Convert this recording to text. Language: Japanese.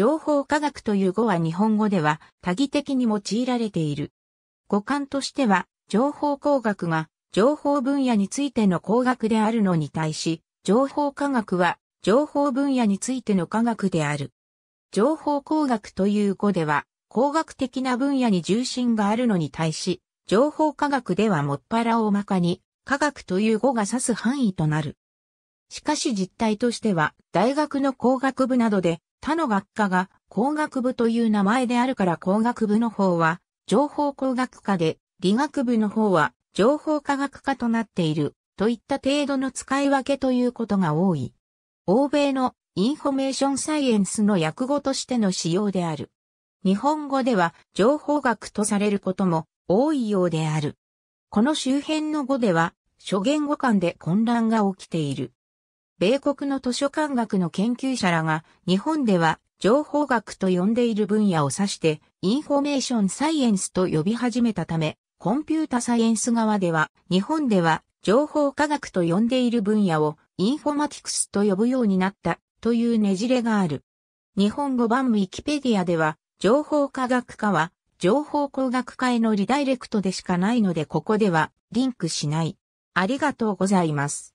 情報科学という語は日本語では多義的に用いられている。語感としては、情報工学が情報分野についての工学であるのに対し、情報科学は情報分野についての科学である。情報工学という語では、工学的な分野に重心があるのに対し、情報科学ではもっぱら大まかに、科学という語が指す範囲となる。しかし実態としては、大学の工学部などで他の学科が工学部という名前であるから工学部の方は情報工学科で、理学部の方は情報科学科となっているといった程度の使い分けということが多い。欧米のインフォメーションサイエンスの訳語としての使用である。日本語では情報学とされることも多いようである。この周辺の語では諸言語間で混乱が起きている。米国の図書館学の研究者らが、日本では情報学と呼んでいる分野を指して、インフォメーションサイエンスと呼び始めたため、コンピュータサイエンス側では、日本では情報科学と呼んでいる分野をインフォマティクスと呼ぶようになったというねじれがある。日本語版ウィキペディアでは、情報科学科は情報工学科へのリダイレクトでしかないのでここではリンクしない。ありがとうございます。